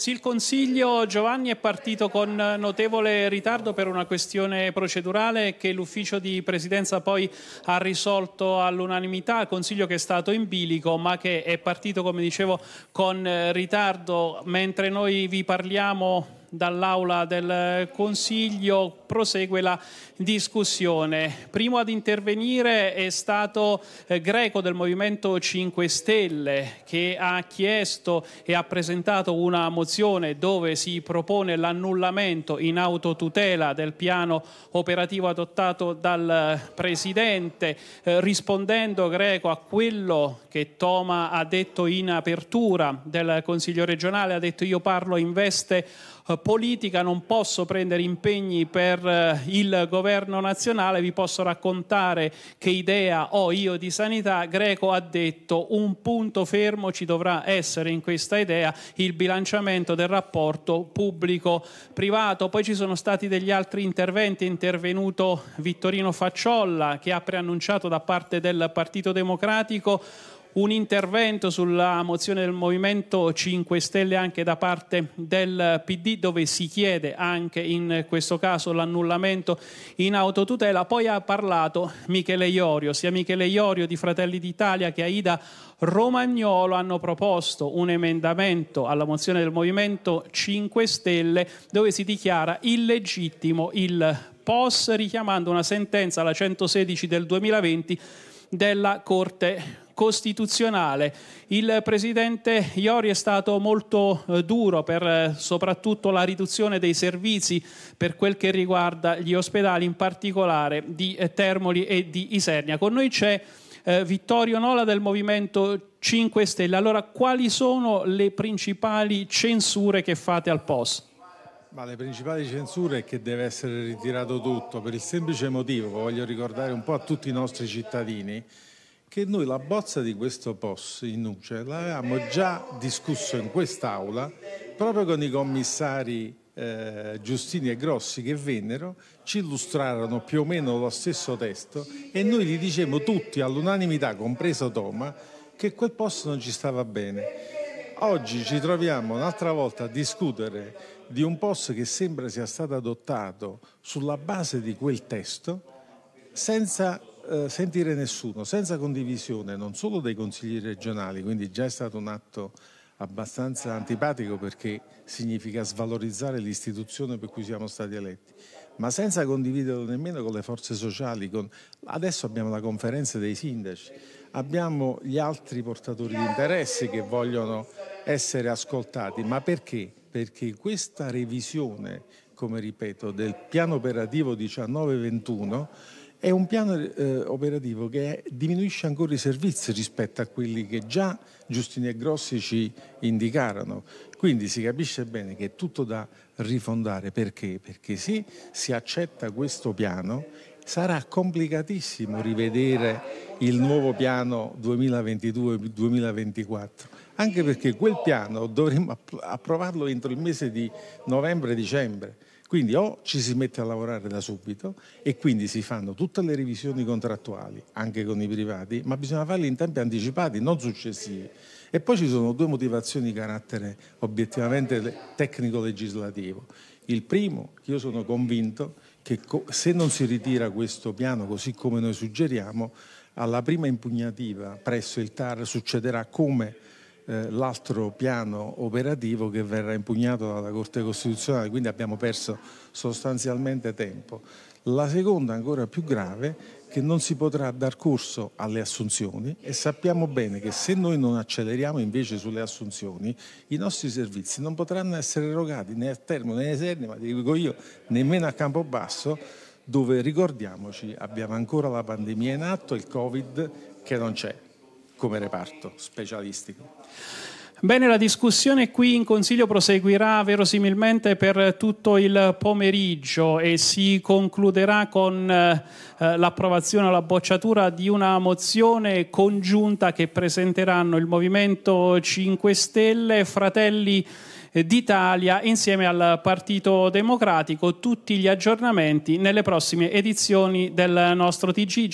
Sì, il Consiglio Giovanni è partito con notevole ritardo per una questione procedurale che l'ufficio di presidenza poi ha risolto all'unanimità, Consiglio che è stato in bilico ma che è partito come dicevo con ritardo mentre noi vi parliamo dall'Aula del Consiglio prosegue la discussione. Primo ad intervenire è stato eh, Greco del Movimento 5 Stelle che ha chiesto e ha presentato una mozione dove si propone l'annullamento in autotutela del piano operativo adottato dal eh, Presidente, eh, rispondendo Greco a quello che Toma ha detto in apertura del Consiglio regionale, ha detto io parlo in veste eh, politica, non posso prendere impegni per eh, il governo nazionale, vi posso raccontare che idea ho io di sanità, Greco ha detto un punto fermo ci dovrà essere in questa idea, il bilanciamento del rapporto pubblico-privato. Poi ci sono stati degli altri interventi, è intervenuto Vittorino Facciolla che ha preannunciato da parte del Partito Democratico un intervento sulla mozione del Movimento 5 Stelle anche da parte del PD dove si chiede anche in questo caso l'annullamento in autotutela. Poi ha parlato Michele Iorio, sia Michele Iorio di Fratelli d'Italia che Aida Romagnolo hanno proposto un emendamento alla mozione del Movimento 5 Stelle dove si dichiara illegittimo il POS richiamando una sentenza, la 116 del 2020, della Corte costituzionale. Il presidente Iori è stato molto eh, duro per eh, soprattutto la riduzione dei servizi per quel che riguarda gli ospedali, in particolare di eh, Termoli e di Isernia. Con noi c'è Vittorio Nola del Movimento 5 Stelle. Allora, quali sono le principali censure che fate al POS? Ma le principali censure è che deve essere ritirato tutto per il semplice motivo, voglio ricordare un po' a tutti i nostri cittadini, che noi la bozza di questo POS in UCE l'avevamo già discusso in quest'Aula proprio con i commissari eh, Giustini e Grossi che vennero, ci illustrarono più o meno lo stesso testo e noi gli dicevamo tutti all'unanimità, compreso Toma, che quel POS non ci stava bene. Oggi ci troviamo un'altra volta a discutere di un POS che sembra sia stato adottato sulla base di quel testo senza eh, sentire nessuno, senza condivisione non solo dei consigli regionali, quindi già è stato un atto abbastanza antipatico perché significa svalorizzare l'istituzione per cui siamo stati eletti, ma senza condividerlo nemmeno con le forze sociali. Con... Adesso abbiamo la conferenza dei sindaci, abbiamo gli altri portatori di interessi che vogliono essere ascoltati, ma perché? Perché questa revisione, come ripeto, del piano operativo 19-21 è un piano eh, operativo che diminuisce ancora i servizi rispetto a quelli che già Giustini e Grossi ci indicarono. Quindi si capisce bene che è tutto da rifondare. Perché? Perché sì, si accetta questo piano, sarà complicatissimo rivedere il nuovo piano 2022-2024 anche perché quel piano dovremmo approvarlo entro il mese di novembre-dicembre quindi o ci si mette a lavorare da subito e quindi si fanno tutte le revisioni contrattuali, anche con i privati, ma bisogna farle in tempi anticipati, non successivi. E poi ci sono due motivazioni di carattere obiettivamente tecnico-legislativo. Il primo, che io sono convinto che se non si ritira questo piano così come noi suggeriamo, alla prima impugnativa presso il TAR succederà come eh, l'altro piano operativo che verrà impugnato dalla Corte Costituzionale, quindi abbiamo perso sostanzialmente tempo. La seconda, ancora più grave, che non si potrà dar corso alle assunzioni e sappiamo bene che se noi non acceleriamo invece sulle assunzioni i nostri servizi non potranno essere erogati né a Termo né a Eserni, ma dico io, nemmeno a Campobasso dove ricordiamoci abbiamo ancora la pandemia in atto, il Covid che non c'è come reparto specialistico. Bene, la discussione qui in Consiglio proseguirà verosimilmente per tutto il pomeriggio e si concluderà con eh, eh l'approvazione o la bocciatura di una mozione congiunta che presenteranno il Movimento 5 Stelle, Fratelli d'Italia insieme al Partito Democratico. Tutti gli aggiornamenti nelle prossime edizioni del nostro TG.